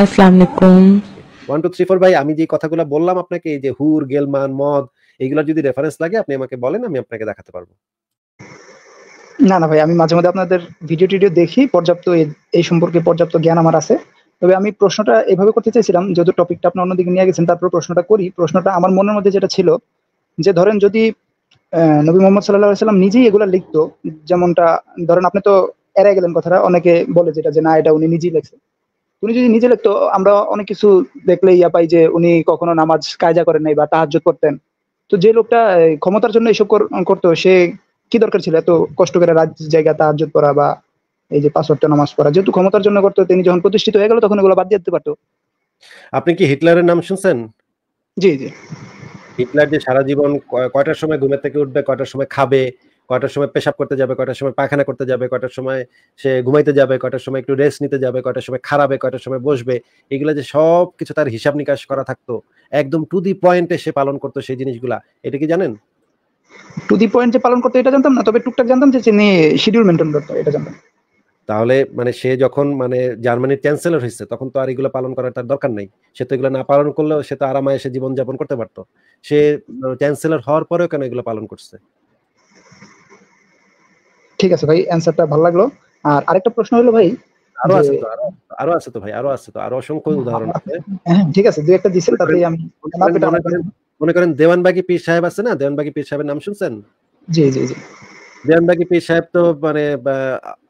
One two three four ভাই আমি যে কথাগুলো বললাম আপনাকে এই যে হুর গেলমান মদ এইগুলো যদি রেফারেন্স লাগে আপনি আমাকে বলেন আমি আপনাকে দেখাতে পারবো না না ভাই আমি মাঝে আপনাদের ভিডিও টিডিও দেখি পর্যাপ্ত এই সম্পর্কে পর্যাপ্ত জ্ঞান আমার আছে তবে আমি প্রশ্নটা এভাবে করতে চাইছিলাম যেহেতু টপিকটা আপনি অন্যদিকে নিয়ে গেছেন তারপর প্রশ্নটা করি প্রশ্নটা আমার মনের মধ্যে যেটা ছিল যে ধরেন যদি নবী মোহাম্মদ সাল্লাহ সাল্লাম নিজেই এগুলো লিখতো যেমনটা ধরেন আপনি তো এরাই গেলেন কথাটা অনেকে বলে যেটা যে না এটা উনি নিজেই লেখছে উনি যদি নিজে লিখতো আমরা অনেক কিছু দেখলে ইয়া পাই যে উনি কখনো নামাজ কায়দা করেন নাই বা তাহাজ করতেন তো যে লোকটা ক্ষমতার জন্য এসব করতো সে কি দরকার ছিল এত কষ্ট করে রাজ জায়গা তাহাজ করা বা এই যে পাঁচ নামাজ পড়া যেহেতু ক্ষমতার জন্য করতো তিনি যখন প্রতিষ্ঠিত হয়ে গেল তখন এগুলো বাদ দিতে পারতো আপনি কি হিটলারের নাম শুনছেন জি জি হিটলার যে সারা জীবন কয়টার সময় ঘুমের থেকে উঠবে কয়টার সময় খাবে কটার সময় পেশাব করতে যাবে কটার সময় পায়খানা করতে যাবে কটার সময় সে ঘুমাইতে যাবে কটার সময় একটু রেস্ট নিতে যাবে কটার সময় খারাপে কটার সময় বসবে এগুলো যে সব কিছু তার হিসাব নিকাশ করা থাকতো একদম টু দি পয়েন্টে সে পালন করতো সেই জিনিসগুলা এটা কি জানেন টু দি পালন করতে এটা জানতাম না তবে টুকটাক জানতাম যে তিনি শিডিউল মেনটেন করতো এটা জানতাম তাহলে মানে সে যখন মানে জার্মানির ক্যান্সেলর হয়েছে তখন তো আর এগুলো পালন করার তার দরকার নাই সে তো এগুলো না পালন করলেও সে তো আরামায় সে জীবনযাপন করতে পারতো সে ক্যান্সেলর হওয়ার পরেও কেন এগুলো পালন করছে ঠিক আছে ভাই অ্যান্সারটা ভালো লাগলো আর আরেকটা প্রশ্ন হলো ভাই আরো আছে তো আরো আছে তো ভাই আরো আছে তো আরো অসংখ্য উদাহরণ আছে হ্যাঁ ঠিক আছে দুই একটা দিছেন তাতেই আমি মনে করেন দেওয়ানবাগি পীর সাহেব আছে না দেওয়ানবাগি পীর সাহেবের নাম শুনছেন জি জি জি দেওয়ানবাগি পীর সাহেব তো মানে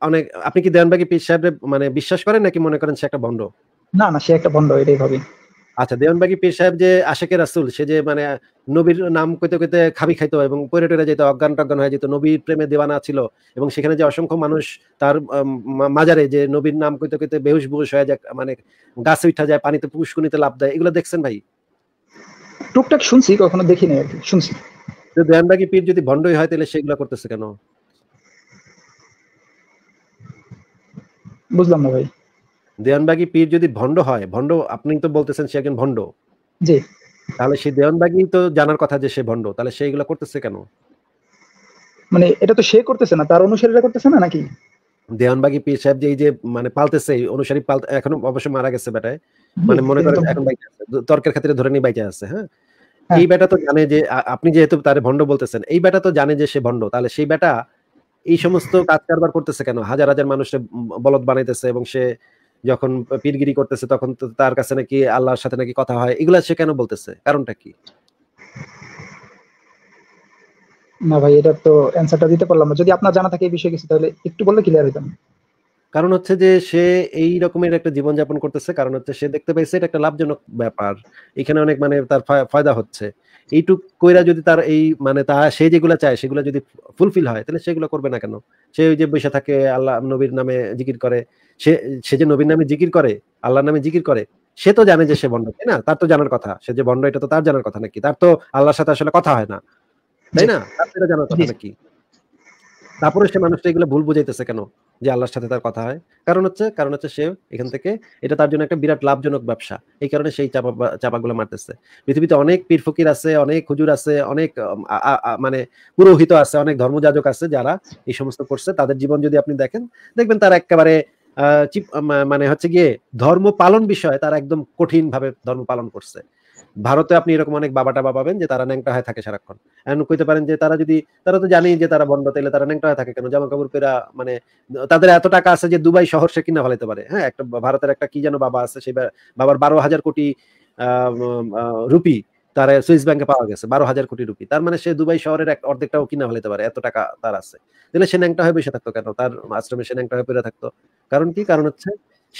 অনেক আপনি কি দেওয়ানবাগি পীর সাহেব মানে বিশ্বাস করেন নাকি মনে করেন সে একটা বন্ড না না সে একটা বন্ড এটাই ভাবি আচ্ছা দেওয়ানবাগি পীর সাহেব যে আশেকে রাসুল সে যে মানে নবীর নাম কইতে কইতে খাবি খাইতো এবং পরে টরে যেত অজ্ঞান টজ্ঞান হয়ে যেত নবীর প্রেমে দেওয়ানা ছিল এবং সেখানে যে অসংখ্য মানুষ তার মাজারে যে নবীর নাম কইতে কইতে বেহুশ বুহুশ হয়ে যায় মানে গাছ উঠা যায় পানিতে পুষ্কুনিতে লাভ দেয় এগুলো দেখছেন ভাই টুকটাক শুনছি কখনো দেখিনি আর শুনছি দেওয়ানবাগি পীর যদি ভণ্ডই হয় তাহলে সেগুলো করতেছে কেন বুঝলাম না ভাই দেওয়ানবাগি পীর যদি ভণ্ড হয় ভণ্ড আপনি তো বলতেছেন সে একজন ভণ্ড জি তাহলে সে দেওয়ানবাগি তো জানার কথা যে সে ভণ্ড তাহলে সে এগুলো করতেছে কেন মানে এটা তো সে করতেছে না তার অনুসারীরা করতেছে না নাকি দেওয়ানবাগি পীর সাহেব যে এই যে মানে পালতেছে অনুসারী পাল এখন অবশ্য মারা গেছে বেটায় মানে মনে করেন এখন বাইচে আছে তর্কের ক্ষেত্রে ধরে নিয়ে বাইচে আছে হ্যাঁ? হ্যাঁ এই বেটা তো জানে যে আপনি যেহেতু তারে ভণ্ড বলতেছেন এই বেটা তো জানে যে সে ভণ্ড তাহলে সেই বেটা এই সমস্ত কাজ কারবার করতেছে কেন হাজার হাজার মানুষের বলদ বানাইতেছে এবং সে যখন পীরগিরি করতেছে তখন তো তার কাছে নাকি আল্লাহর সাথে নাকি কথা হয় এগুলা সে কেন বলতেছে কারণটা কি না ভাই এটা তো অ্যানসারটা দিতে পারলাম না যদি আপনার জানা থাকে এই বিষয়ে কিছু তাহলে একটু বললে ক্লিয়ার হইতাম কারণ হচ্ছে যে সে এই রকমের একটা জীবন যাপন করতেছে কারণ হচ্ছে সে দেখতে পাইছে এটা একটা লাভজনক ব্যাপার এখানে অনেক মানে তার ফায়দা হচ্ছে এইটুক কইরা যদি তার এই মানে তা সে যেগুলো চায় সেগুলো যদি ফুলফিল হয় তাহলে সেগুলো করবে না কেন সে ওই যে বসে থাকে আল্লাহ নবীর নামে জিকির করে সে সে যে নবীর নামে জিকির করে আল্লাহর নামে জিকির করে সে তো জানে যে সে বন্ড তাই না তার তো জানার কথা সে যে বন্ড এটা তো তার জানার কথা নাকি তার তো আল্লাহর সাথে আসলে কথা হয় না তাই না তার জানার কথা নাকি তারপরে সে মানুষটা এগুলো ভুল বুঝাইতেছে কেন যে আল্লাহর সাথে তার কথা হয় কারণ হচ্ছে কারণ হচ্ছে সে এখান থেকে এটা তার জন্য একটা বিরাট লাভজনক ব্যবসা এই কারণে সেই চাপা চাপাগুলো মারতেছে পৃথিবীতে অনেক পীর ফকির আছে অনেক খুজুর আছে অনেক মানে পুরোহিত আছে অনেক ধর্মযাজক আছে যারা এই সমস্ত করছে তাদের জীবন যদি আপনি দেখেন দেখবেন তার একেবারে মানে হচ্ছে গিয়ে ধর্ম পালন বিষয়ে তার একদম কঠিন ভাবে ধর্ম পালন করছে ভারতে আপনি এরকম অনেক বাবা টাবা পাবেন যে তারা ন্যাংটা হয়ে থাকে সারাক্ষণ এখন কইতে পারেন যে তারা যদি তারা তো জানেই যে তারা বন্ধ তাইলে তারা ন্যাংটা হয়ে থাকে কেন জামা কাপড় পেরা মানে তাদের এত টাকা আছে যে দুবাই শহর সে কিনা ফেলাতে পারে হ্যাঁ একটা ভারতের একটা কি যেন বাবা আছে সেই বাবার বারো হাজার কোটি রুপি তার সুইস ব্যাংকে পাওয়া গেছে বারো হাজার কোটি রুপি তার মানে সে দুবাই শহরের এক অর্ধেকটাও কিনা ফেলাতে পারে এত টাকা তার আছে তাহলে সে ন্যাংটা হয়ে বসে থাকতো কেন তার আশ্রমে সে ন্যাংটা হয়ে পেরে থাকতো কারণ কি কারণ হচ্ছে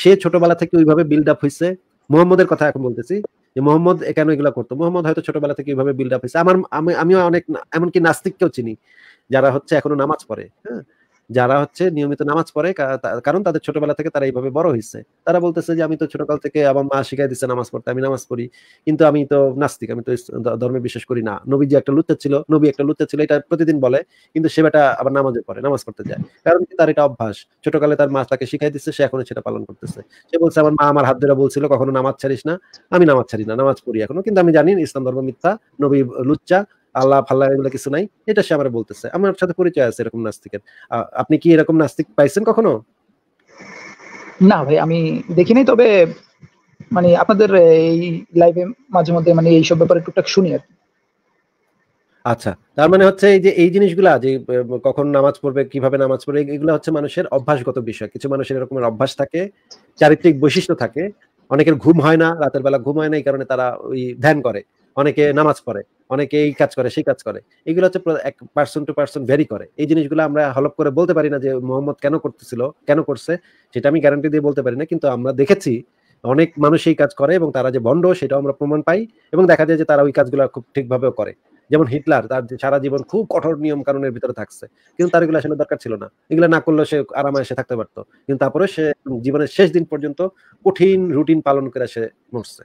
সে ছোটবেলা থেকে ওইভাবে বিল্ড আপ হয়েছে মোহাম্মদের কথা এখন বলতেছি যে মোহাম্মদ কেন এগুলো করতো মোহাম্মদ হয়তো ছোটবেলা থেকে এইভাবে বিল্ড আপ হয়েছে আমার আমি আমিও অনেক এমনকি নাস্তিককেও চিনি যারা হচ্ছে এখনো নামাজ পড়ে হ্যাঁ যারা হচ্ছে নিয়মিত নামাজ পড়ে কারণ তাদের ছোটবেলা থেকে তারা এইভাবে বড় হয়েছে তারা বলতেছে যে আমি তো ছোটকাল থেকে আমার মা শিখাই দিচ্ছে নামাজ পড়তে আমি নামাজ পড়ি কিন্তু আমি তো নাস্তিক আমি তো ধর্মে বিশ্বাস করি না নবী যে একটা লুচ্চা ছিল নবী একটা লুচ্চা ছিল এটা প্রতিদিন বলে কিন্তু সে বেটা আবার নামাজে পড়ে নামাজ পড়তে যায় কারণ কি তার এটা অভ্যাস ছোটকালে তার মা তাকে শিখাই দিচ্ছে সে এখনো সেটা পালন করতেছে সে বলছে আমার মা আমার হাত ধরে বলছিল কখনো নামাজ ছাড়িস না আমি নামাজ ছাড়ি না নামাজ পড়ি এখনো কিন্তু আমি জানি ইসলাম ধর্ম মিথ্যা নবী লুচ্চা আল্লাহ ফাল্লাহ এগুলো কিছু নাই এটা সে আমার বলতেছে আমার সাথে পরিচয় আছে এরকম নাস্তিকের আপনি কি এরকম নাস্তিক পাইছেন কখনো না ভাই আমি দেখিনি তবে মানে আপনাদের এই লাইভে মাঝে মধ্যে মানে এইসব ব্যাপারে টুকটাক শুনি আর আচ্ছা তার মানে হচ্ছে এই যে এই জিনিসগুলা যে কখন নামাজ পড়বে কিভাবে নামাজ পড়বে এগুলো হচ্ছে মানুষের অভ্যাসগত বিষয় কিছু মানুষের এরকমের অভ্যাস থাকে চারিত্রিক বৈশিষ্ট্য থাকে অনেকের ঘুম হয় না রাতের বেলা ঘুম হয় না এই কারণে তারা ওই ধ্যান করে অনেকে নামাজ পড়ে অনেকে এই কাজ করে সেই কাজ করে এগুলো হচ্ছে এক পার্সন টু পার্সন ভেরি করে এই জিনিসগুলো আমরা হলপ করে বলতে পারি না যে মোহাম্মদ কেন করতেছিল কেন করছে সেটা আমি গ্যারান্টি দিয়ে বলতে পারি না কিন্তু আমরা দেখেছি অনেক মানুষ এই কাজ করে এবং তারা যে বন্ড সেটাও আমরা প্রমাণ পাই এবং দেখা যায় যে তারা ওই কাজগুলো খুব ঠিকভাবেও করে যেমন হিটলার তার সারা জীবন খুব কঠোর নিয়ম কানুনের ভিতরে থাকছে কিন্তু তার এগুলো আসলে দরকার ছিল না এগুলো না করলে সে আরামায় এসে থাকতে পারতো কিন্তু তারপরে সে জীবনের শেষ দিন পর্যন্ত কঠিন রুটিন পালন করে সে মরছে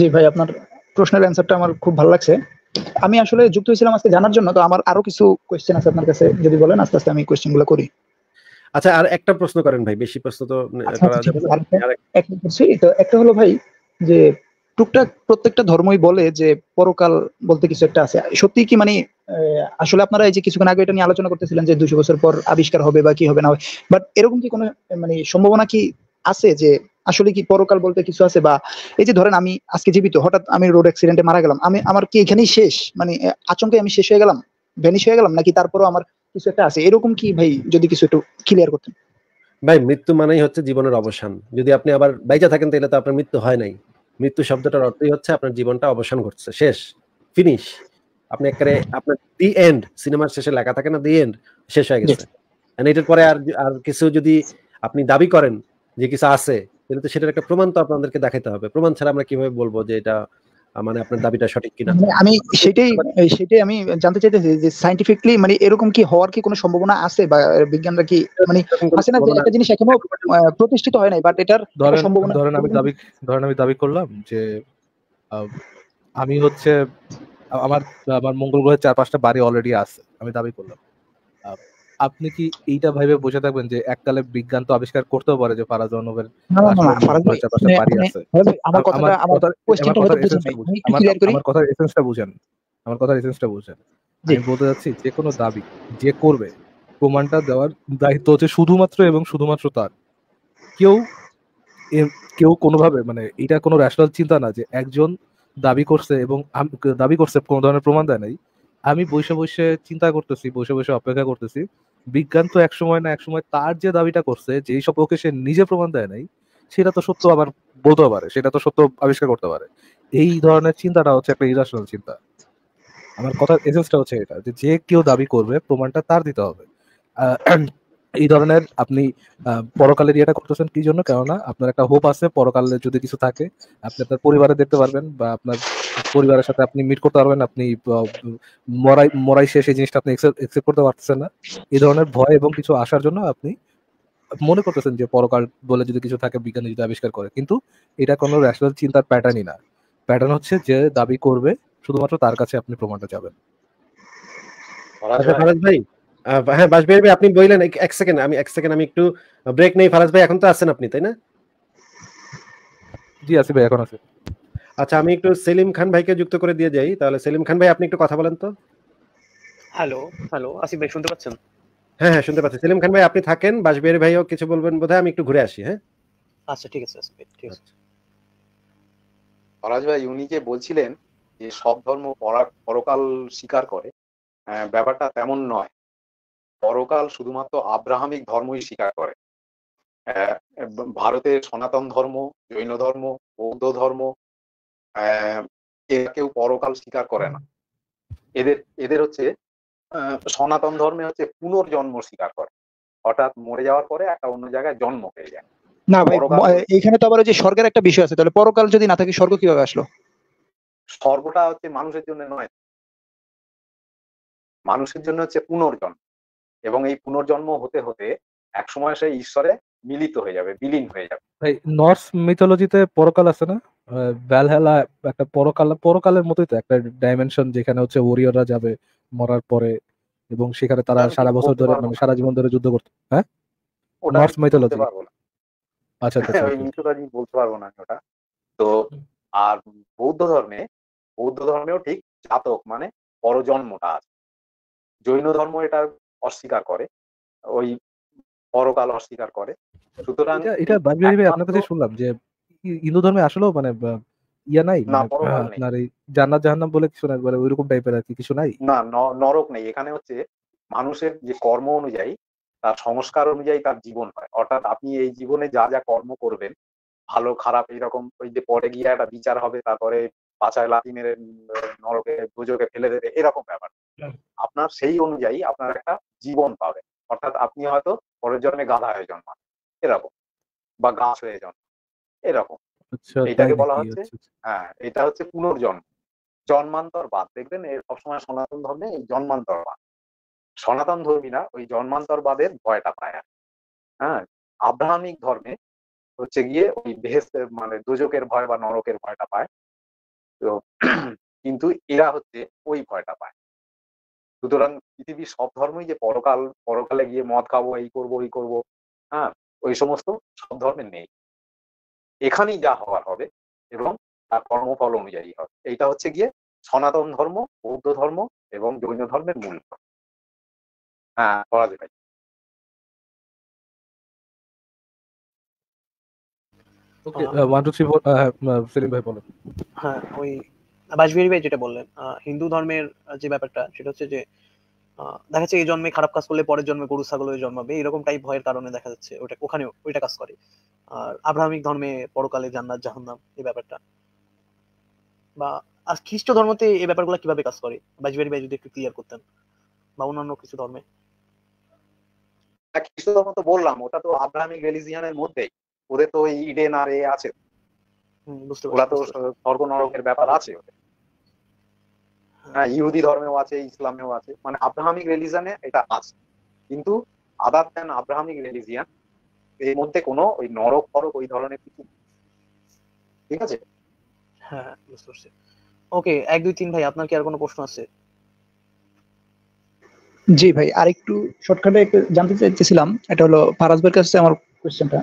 জি ভাই আপনার প্রশ্নের অ্যান্সারটা আমার খুব ভালো লাগছে আমি আসলে যুক্ত হয়েছিলাম আজকে জানার জন্য তো আমার আরো কিছু কোয়েশ্চেন আছে আপনার কাছে যদি বলেন আস্তে আস্তে আমি কোয়েশ্চেন গুলো করি আচ্ছা আর একটা প্রশ্ন করেন ভাই বেশি প্রশ্ন আচ্ছা, আচ্ছা, তো একটা হলো ভাই যে টুকটাক প্রত্যেকটা ধর্মই বলে যে পরকাল বলতে কিছু একটা আছে সত্যি কি মানে আসলে আপনারা এই যে কিছুক্ষণ আগে এটা নিয়ে আলোচনা করতেছিলেন যে দুশো বছর পর আবিষ্কার হবে বা কি হবে না হবে বাট এরকম কি কোনো মানে সম্ভাবনা কি আছে যে আসলে কি পরকাল বলতে কিছু আছে বা এই যে ধরেন আমি আজকে জীবিত হঠাৎ আমি রোড অ্যাক্সিডেন্টে মারা গেলাম আমি আমার কি এখানেই শেষ মানে আচমকে আমি শেষ হয়ে গেলাম ভ্যানিশ হয়ে গেলাম নাকি তারপরও আমার কিছু একটা আছে এরকম কি ভাই যদি কিছু একটু ক্লিয়ার করতেন ভাই মৃত্যু মানেই হচ্ছে জীবনের অবসান যদি আপনি আবার বাইচা থাকেন তাহলে তো আপনার মৃত্যু হয় নাই মৃত্যু শব্দটার অর্থই হচ্ছে আপনার জীবনটা অবসান ঘটছে শেষ ফিনিশ আপনি একেবারে আপনার দি এন্ড সিনেমার শেষে লেখা থাকে না দি এন্ড শেষ হয়ে গেছে এটার পরে আর আর কিছু যদি আপনি দাবি করেন যে কিছু আছে কিন্তু সেটার একটা প্রমাণ তো আপনাদেরকে দেখাতে হবে প্রমাণ ছাড়া আমরা কিভাবে বলবো যে এটা মানে আপনার দাবিটা সঠিক কিনা মানে আমি সেটাই সেটাই আমি জানতে চাইতেছি যে সাইন্টিফিকলি মানে এরকম কি হওয়ার কি কোনো সম্ভাবনা আছে বা বিজ্ঞানরা কি মানে আছে না যে একটা জিনিস এখনো প্রতিষ্ঠিত হয় নাই বাট এটার সম্ভাবনা ধরেন আমি দাবি ধরেন আমি দাবি করলাম যে আমি হচ্ছে আমার আমার মঙ্গল গ্রহে চার পাঁচটা বাড়ি অলরেডি আছে আমি দাবি করলাম আপনি কি এইটা ভাবে বসে থাকবেন যে এককালে বিজ্ঞান তো আবিষ্কার করতেও পারে যে ফারাজনবের আমার আমার কোশ্চেনটা কথার এসেন্সটা বুঝেন আমি বলতে যাচ্ছি যে কোনো দাবি যে করবে প্রমাণটা দেওয়ার দায়িত্ব হচ্ছে শুধুমাত্র এবং শুধুমাত্র তার কেউ কেউ কোনোভাবে মানে এটা কোনো রেশনাল চিন্তা না যে একজন দাবি করছে এবং দাবি করছে কোনো ধরনের প্রমাণ দেয় নাই আমি বসে বসে চিন্তা করতেছি বসে বসে অপেক্ষা করতেছি বিজ্ঞান তো একসময় না একসময় তার যে দাবিটা করছে যে এই সম্পর্কে সে নিজে প্রমাণ দেয় নাই সেটা তো সত্য আবার বলতে পারে সেটা তো সত্য আবিষ্কার করতে পারে এই ধরনের চিন্তাটা হচ্ছে একটা ইরাশনাল চিন্তা আমার কথার এসেন্সটা হচ্ছে এটা যে যে কেউ দাবি করবে প্রমাণটা তার দিতে হবে এই ধরনের আপনি পরকালের ইয়েটা করতেছেন কি জন্য কেননা আপনার একটা হোপ আছে পরকালে যদি কিছু থাকে আপনি আপনার পরিবারে দেখতে পারবেন বা আপনার পরিবারের সাথে আপনি মিট করতে পারবেন আপনি মরাই মরাই শেষ এই জিনিসটা আপনি এক্সেপ্ট করতে পারতেছেন না এই ধরনের ভয় এবং কিছু আসার জন্য আপনি মনে করতেছেন যে পরকাল বলে যদি কিছু থাকে বিজ্ঞানী যদি আবিষ্কার করে কিন্তু এটা কোনো ন্যাশনাল চিন্তার প্যাটার্নই না প্যাটার্ন হচ্ছে যে দাবি করবে শুধুমাত্র তার কাছে আপনি প্রমাণটা যাবেন আচ্ছা, ভাই হ্যাঁ বাসবিহারী ভাই আপনি বললেন এক সেকেন্ড আমি এক সেকেন্ড আমি একটু ব্রেক নেই ফারাজ ভাই এখন তো আছেন আপনি তাই না জি আছি ভাই এখন আছে আচ্ছা আমি একটু সেলিম খান ভাইকে যুক্ত করে দিয়ে যাই তাহলে সেলিম খান ভাই আপনি একটু কথা বলেন তো হ্যালো হ্যালো আসিফ ভাই শুনতে পাচ্ছেন হ্যাঁ হ্যাঁ শুনতে পাচ্ছি সেলিম খান ভাই আপনি থাকেন বাসবের ভাইও কিছু বলবেন বোধহয় আমি একটু ঘুরে আসি হ্যাঁ আচ্ছা ঠিক আছে আসিফ ঠিক আছে আচ্ছা। পরাজ ভাই উনি যে বলছিলেন যে সব ধর্ম পরকাল স্বীকার করে হ্যাঁ, ব্যাপারটা তেমন নয় পরকাল শুধুমাত্র আব্রাহামিক ধর্মই স্বীকার করে হ্যাঁ, ভারতের সনাতন ধর্ম জৈন ধর্ম বৌদ্ধ ধর্ম এরা কেউ পরকাল স্বীকার করে না এদের এদের হচ্ছে সনাতন ধর্মে হচ্ছে পুনর্জন্ম স্বীকার করে হঠাৎ মরে যাওয়ার পরে একটা অন্য জায়গায় জন্ম হয়ে যায় না এখানে তো আবার যে স্বর্গের একটা বিষয় আছে তাহলে পরকাল যদি না থাকে স্বর্গ কিভাবে আসলো স্বর্গটা হচ্ছে মানুষের জন্য নয় মানুষের জন্য হচ্ছে পুনর্জন্ম এবং এই পুনর্জন্ম হতে হতে এক সময় সে ঈশ্বরে মিলিত হয়ে যাবে বিলীন হয়ে যাবে ভাই নর্স মিথোলজিতে পরকাল আছে না ভ্যালহেলা একটা পরকাল পরকালের মতোই তো একটা ডাইমেনশন যেখানে হচ্ছে ওরিয়ররা যাবে মরার পরে এবং সেখানে তারা সারা বছর ধরে মানে সারা জীবন ধরে যুদ্ধ করতে হ্যাঁ নর্স মিথোলজি আচ্ছা আচ্ছা, আচ্ছা, আচ্ছা। মিথোলজি বলতে পারবো না ওটা তো আর বৌদ্ধ ধর্মে বৌদ্ধ ধর্মেও ঠিক জাতক মানে পরজন্মটা আছে জৈন ধর্ম এটা অস্বীকার করে ওই পরকাল অস্বীকার করে সুতরাং এটা বাইবেলে আপনার কাছে শুনলাম যে হিন্দু ধর্মে আসলেও মানে ইয়া নাই মানে, আপনার এই জান্নাত জাহান্নাম বলে কিছু না বলে মানে ওইরকম টাইপের আর কিছু নাই না নরক নেই এখানে হচ্ছে মানুষের যে কর্ম অনুযায়ী তার সংস্কার অনুযায়ী তার জীবন হয় অর্থাৎ আপনি এই জীবনে যা যা কর্ম করবেন ভালো খারাপ এরকম ওই যে পরে গিয়ে একটা বিচার হবে তারপরে পাচায় লাতি মেরে নরকে গুজকে ফেলে দেবে এরকম ব্যাপার আপনার সেই অনুযায়ী আপনার একটা জীবন পাবে অর্থাৎ আপনি হয়তো পরের জন্মে গাধা হয়ে জন্মায় এরকম বা গাছ হয়ে জন্ম এরকম আচ্ছা, এটাকে বলা হচ্ছে আচ্ছা, আচ্ছা। হ্যাঁ এটা হচ্ছে পুনর্জন্ম জন্মান্তর বাদ দেখবেন এর সবসময় সনাতন ধর্মে এই জন্মান্তর বাদ সনাতন ধর্মীরা ওই জন্মান্তরবাদের ভয়টা পায় আর হ্যাঁ আব্রাহামিক ধর্মে হচ্ছে গিয়ে ওই বেহেস্তের মানে দুজকের ভয় বা নরকের ভয়টা পায় তো কিন্তু এরা হচ্ছে ওই ভয়টা পায় সুতরাং পৃথিবীর সব ধর্মই যে পরকাল পরকালে গিয়ে মদ খাবো এই করবো ওই করব হ্যাঁ ওই সমস্ত সব ধর্মের নেই এখানেই যা হওয়ার হবে এবং তার কর্মফল অনুযায়ী হবে এইটা হচ্ছে গিয়ে সনাতন ধর্ম বৌদ্ধ ধর্ম এবং জৈন ধর্মের মূল হ্যাঁ করা যায় okay one two three four Salim ভাই হ্যাঁ ওই বাসবিহারী ভাই যেটা বললেন হিন্দু ধর্মের যে ব্যাপারটা সেটা হচ্ছে যে দেখা যাচ্ছে এই জন্মে খারাপ কাজ করলে পরের জন্মে গরু ছাগল হয়ে জন্মাবে এরকম টাইপ ভয়ের কারণে দেখা যাচ্ছে ওটা ওখানেও ওইটা কাজ করে আর আব্রাহামিক ধর্মে পরকালে জান্নাত জাহান্নাম এই ব্যাপারটা বা আর খ্রিস্ট ধর্মতে এই ব্যাপারগুলো কিভাবে কাজ করে বাজবিহারী ভাই যদি একটু ক্লিয়ার করতেন বা অন্যান্য কিছু ধর্মে হ্যাঁ, খ্রিস্ট ধর্ম তো বললাম ওটা তো আব্রাহামিক রিলিজিয়ানের মধ্যেই ওদের তো ইডেন আর এ আছে ওরা তো স্বর্গ নরকের ব্যাপার আছে ওদের হ্যাঁ, ইহুদি ধর্মেও আছে ইসলামেও আছে মানে আব্রাহামিক রিলিজনে এটা আছে কিন্তু আদার দেন আব্রাহামিক রিলিজিয়ান এর মধ্যে কোনো ওই নরক ফরক ওই ধরনের কিছু ঠিক আছে হ্যাঁ, হ্যাঁ বুঝতে পারছি ওকে এক দুই তিন ভাই আপনার কি আর কোনো প্রশ্ন আছে জি ভাই একটু শর্টকাটে জানতে চাইছিলাম এটা হলো ফারাজবের কাছে আমার কোশ্চেনটা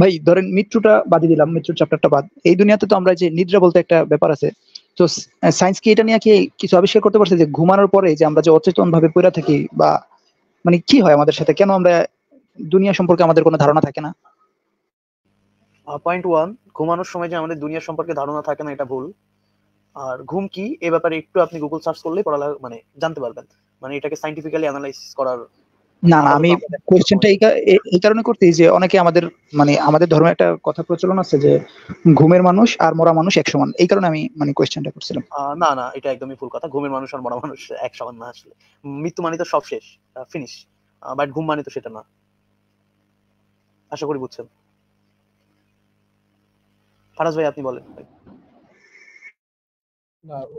ভাই ধরেন মৃত্যুটা বাদই দিলাম মৃত্যুর চ্যাপ্টারটা বাদ এই দুনিয়াতে তো আমরা যে নিদ্রা বলতে একটা ব্যাপার আছে তো সায়েন্স কি এটা নিয়ে কি কিছু আবিষ্কার করতে পারছে যে ঘুমানোর পরে যে আমরা যে অচেতন ভাবে পড়ে থাকি বা মানে কি হয় আমাদের সাথে কেন আমরা দুনিয়া সম্পর্কে আমাদের কোনো ধারণা থাকে না পয়েন্ট ওয়ান ঘুমানোর সময় যে আমাদের দুনিয়া সম্পর্কে ধারণা থাকে না এটা ভুল আর ঘুম কি এ ব্যাপারে একটু আপনি গুগল সার্চ করলেই পড়ালে মানে জানতে পারবেন মানে এটাকে সাইন্টিফিক্যালি অ্যানালাইসিস করার না না আমি কোয়েশ্চেনটা এই কারণে করতেই যে অনেকে আমাদের মানে আমাদের ধর্মে একটা কথা প্রচলন আছে যে ঘুমের মানুষ আর মরা মানুষ এক সমান এই কারণে আমি মানে কোয়েশ্চেনটা করছিলাম না না এটা একদমই ভুল কথা ঘুমের মানুষ আর মরা মানুষ এক সমান না আসলে মৃত্যু মানে তো সব শেষ ফিনিশ বাট ঘুম মানে তো সেটা না আশা করি বুঝছেন ফারাজ ভাই আপনি বলেন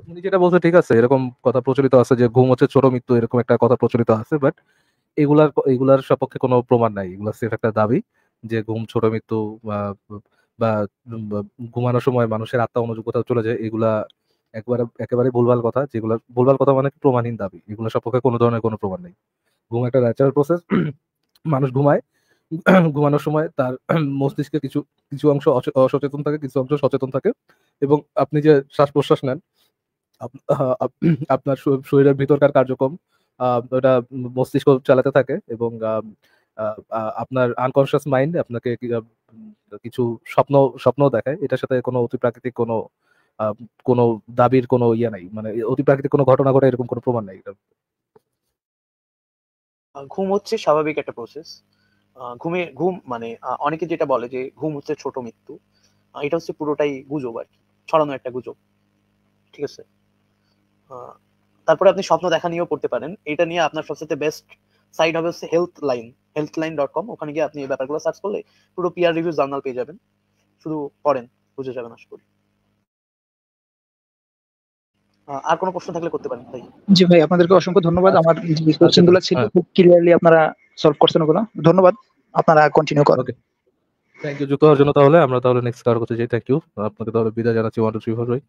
উনি যেটা বলছে ঠিক আছে এরকম কথা প্রচলিত আছে যে ঘুম হচ্ছে ছোট মৃত্যু এরকম একটা কথা প্রচলিত আছে বাট এগুলার এগুলার সপক্ষে কোনো প্রমাণ নাই এগুলো সেফ একটা দাবি যে ঘুম ছোট মৃত্যু বা ঘুমানোর সময় মানুষের আত্মা অনুযোগ চলে যায় এগুলা একবারে একেবারে ভুলভাল কথা যেগুলো ভুলভাল কথা মানে প্রমাণহীন দাবি এগুলো সপক্ষে কোনো ধরনের কোনো প্রমাণ নেই ঘুম একটা ন্যাচারাল প্রসেস মানুষ ঘুমায় ঘুমানোর সময় তার মস্তিষ্কে কিছু কিছু অংশ অসচেতন থাকে কিছু অংশ সচেতন থাকে এবং আপনি যে শ্বাস প্রশ্বাস নেন আপনার শরীরের ভিতরকার কার্যক্রম ওটা মস্তিষ্ক চালাতে থাকে এবং আপনার আনকনশিয়াস মাইন্ড আপনাকে কিছু স্বপ্ন স্বপ্ন দেখায় এটার সাথে কোনো অতিপ্রাকৃতিক কোনো কোনো দাবির কোনো ইয়ে নাই মানে অতিপ্রাকৃতিক কোনো ঘটনা ঘটে এরকম কোনো প্রমাণ নাই ঘুম হচ্ছে স্বাভাবিক একটা প্রসেস ঘুমে ঘুম মানে অনেকে যেটা বলে যে ঘুম হচ্ছে ছোট মৃত্যু এটা হচ্ছে পুরোটাই গুজব আর কি ছড়ানো একটা গুজব ঠিক আছে তারপরে আপনি স্বপ্ন দেখা নিয়েও পড়তে পারেন এটা নিয়ে আপনার সবচেয়ে বেস্ট সাইট হবে হচ্ছে Healthline Healthline dot com ওখানে গিয়ে আপনি এই ব্যাপারগুলো সার্চ করলে পুরো পিয়ার রিভিউ জার্নাল পেয়ে যাবেন শুধু পড়েন বুঝে যাবেন আশা করি আর কোনো প্রশ্ন থাকলে করতে পারেন ভাই জি ভাই আপনাদেরকে অসংখ্য ধন্যবাদ আচ্ছা। আমার যে কোশ্চেনগুলো ছিল হ্যাঁ। খুব ক্লিয়ারলি আপনারা সলভ করছেন ওগুলো ধন্যবাদ আপনারা কন্টিনিউ করুন ওকে থ্যাংক ইউ যুক্ত হওয়ার জন্য তাহলে আমরা তাহলে নেক্সট কার করতে যাই থ্যাংক ইউ আপনাকে তাহলে বিদায় জানাচ্ছি ওয়ান টু থ্রি ফোর ভাই